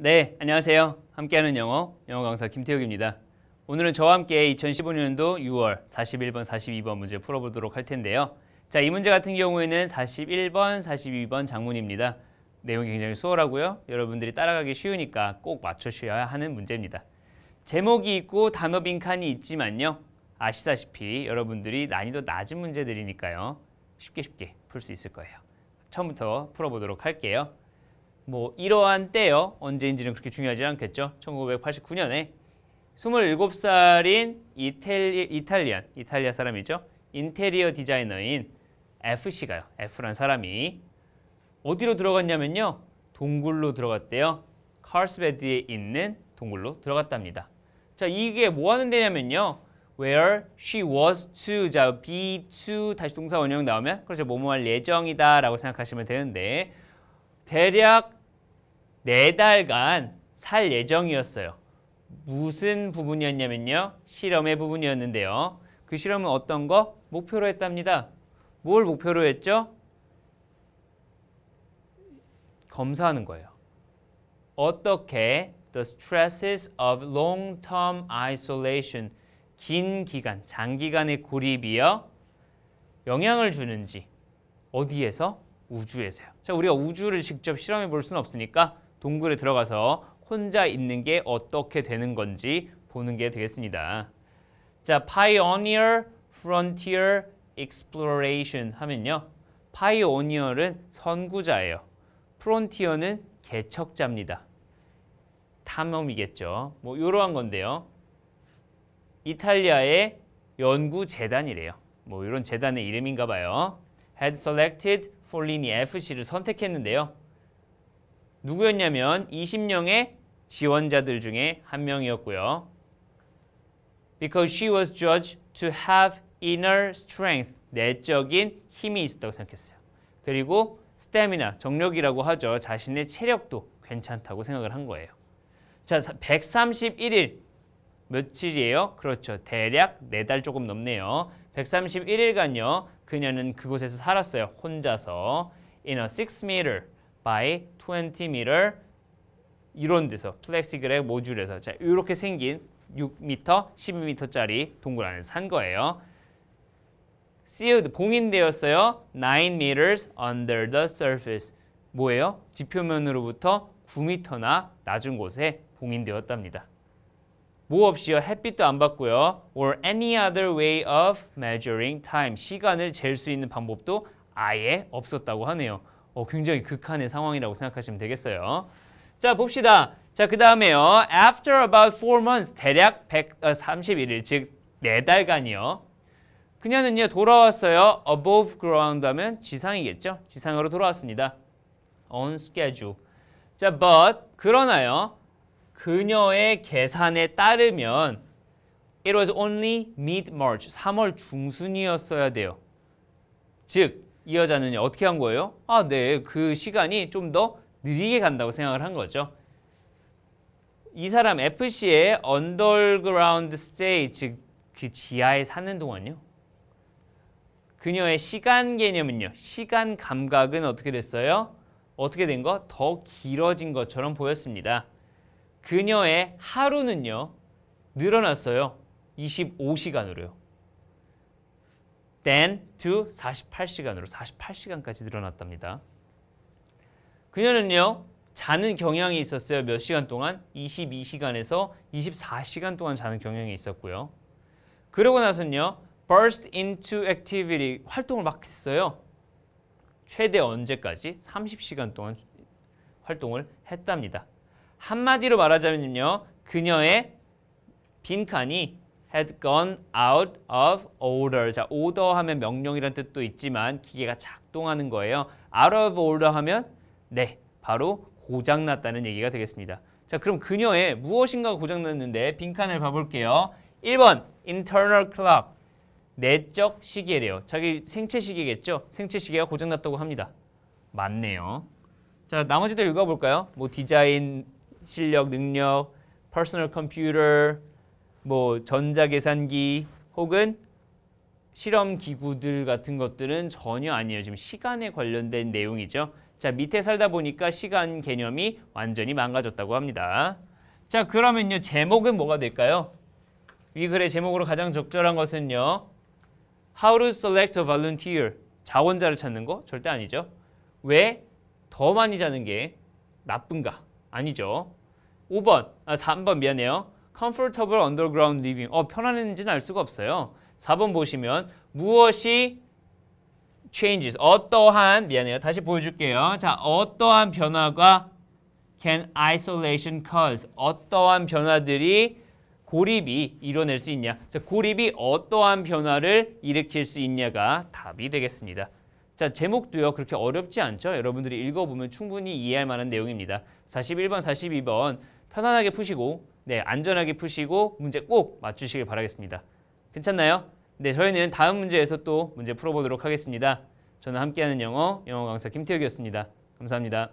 네, 안녕하세요. 함께하는 영어, 영어 강사 김태욱입니다. 오늘은 저와 함께 2015년도 6월 41번, 42번 문제 풀어보도록 할 텐데요. 자, 이 문제 같은 경우에는 41번, 42번 장문입니다. 내용이 굉장히 수월하고요. 여러분들이 따라가기 쉬우니까 꼭 맞춰셔야 주 하는 문제입니다. 제목이 있고 단어 빈칸이 있지만요. 아시다시피 여러분들이 난이도 낮은 문제들이니까요. 쉽게 쉽게 풀 수 있을 거예요. 처음부터 풀어보도록 할게요. 뭐 이러한 때요. 언제인지는 그렇게 중요하지 않겠죠. 1989년에 27살인 이탈리, 이탈리안, 이탈리아 사람이죠. 인테리어 디자이너인 F씨가요. F란 사람이 어디로 들어갔냐면요. 동굴로 들어갔대요. 카스베드에 있는 동굴로 들어갔답니다. 자, 이게 뭐 하는 데냐면요. where she was to, 자, be to 다시 동사 원형 나오면 그렇죠. 뭐뭐 할 예정이다 라고 생각하시면 되는데 대략 네 달간 살 예정이었어요. 무슨 부분이었냐면요. 실험의 부분이었는데요. 그 실험은 어떤 거? 목표로 했답니다. 뭘 목표로 했죠? 검사하는 거예요. 어떻게 the stresses of long-term isolation 긴 기간, 장기간의 고립이요 영향을 주는지 어디에서? 우주에서요. 자, 우리가 우주를 직접 실험해 볼 수는 없으니까 동굴에 들어가서 혼자 있는 게 어떻게 되는 건지 보는 게 되겠습니다. 자, pioneer, frontier, exploration 하면요. 파이 o n e e 은 선구자예요. 프론티어는 개척자입니다. 탐험이겠죠. 뭐 이러한 건데요. 이탈리아의 연구재단이래요. 뭐 이런 재단의 이름인가 봐요. had selected Follini FC를 선택했는데요. 누구였냐면 20명의 지원자들 중에 한 명이었고요. Because she was judged to have inner strength, 내적인 힘이 있었다고 생각했어요. 그리고 스태미나, 정력이라고 하죠. 자신의 체력도 괜찮다고 생각을 한 거예요. 자, 131일 며칠이에요? 그렇죠. 대략 네 달 조금 넘네요. 131일간요. 그녀는 그곳에서 살았어요. 혼자서. In a six meter by 20m 이런 데서 플렉시그렉 모듈에서 자 이렇게 생긴 6m, 12m짜리 동굴 안에서 산 거예요. sealed 봉인되었어요. 9 m under the surface. 뭐예요? 지표면으로부터 9m나 낮은 곳에 봉인되었답니다. 뭐 없이요? 햇빛도 안 받고요. or any other way of measuring time. 시간을 잴 수 있는 방법도 아예 없었다고 하네요. 어, 굉장히 극한의 상황이라고 생각하시면 되겠어요. 자, 봅시다. 자, 그 다음에요. After about four months, 대략 131일, 어, 즉 4달간이요. 그녀는요, 돌아왔어요. above ground 하면 지상이겠죠? 지상으로 돌아왔습니다. on schedule. 자, but, 그러나요. 그녀의 계산에 따르면 it was only mid-March, 3월 중순이었어야 돼요. 즉, 이 여자는 어떻게 한 거예요? 아, 네. 그 시간이 좀 더 느리게 간다고 생각을 한 거죠. 이 사람 FC의 언더그라운드 스테이, 즉그 지하에 사는 동안요. 그녀의 시간 개념은요. 시간 감각은 어떻게 됐어요? 어떻게 된 거? 더 길어진 것처럼 보였습니다. 그녀의 하루는요. 늘어났어요. 25시간으로요. then to 48시간으로 48시간까지 늘어났답니다. 그녀는요. 자는 경향이 있었어요. 몇 시간 동안? 22시간에서 24시간 동안 자는 경향이 있었고요. 그러고 나서는요. burst into activity 활동을 막 했어요. 최대 언제까지? 30시간 동안 활동을 했답니다. 한마디로 말하자면요. 그녀의 빈칸이 had gone out of order. 자, order 하면 명령이란 뜻도 있지만 기계가 작동하는 거예요. out of order 하면 네, 바로 고장났다는 얘기가 되겠습니다. 자, 그럼 그녀의 무엇인가 고장났는데 빈칸을 봐볼게요. 1번 internal clock, 내적 시계래요. 자기 생체 시계겠죠? 생체 시계가 고장났다고 합니다. 맞네요. 자, 나머지도 읽어볼까요? 뭐 디자인, 실력, 능력, personal computer, 뭐 전자계산기 혹은 실험 기구들 같은 것들은 전혀 아니에요. 지금 시간에 관련된 내용이죠. 자, 밑에 살다 보니까 시간 개념이 완전히 망가졌다고 합니다. 자, 그러면요. 제목은 뭐가 될까요? 이 글의 제목으로 가장 적절한 것은요. How to select a volunteer. 자원자를 찾는 거? 절대 아니죠. 왜 더 많이 자는 게 나쁜가? 아니죠. 5번, 아 3번 미안해요. comfortable underground living. 어, 편안했는지는알 수가 없어요. 4번 보시면 무엇이 changes. 어떠한 미안해요. 다시 보여줄게요. 자, 어떠한 변화가 can isolation cause. 어떠한 변화들이 고립이 이뤄낼 수 있냐. 자, 고립이 어떠한 변화를 일으킬 수 있냐가 답이 되겠습니다. 자, 제목도요. 그렇게 어렵지 않죠? 여러분들이 읽어보면 충분히 이해할 만한 내용입니다. 41번, 42번 편안하게 푸시고 네, 안전하게 푸시고 문제 꼭 맞추시길 바라겠습니다. 괜찮나요? 네, 저희는 다음 문제에서 또 문제 풀어보도록 하겠습니다. 저는 함께하는 영어, 영어 강사 김태욱이었습니다. 감사합니다.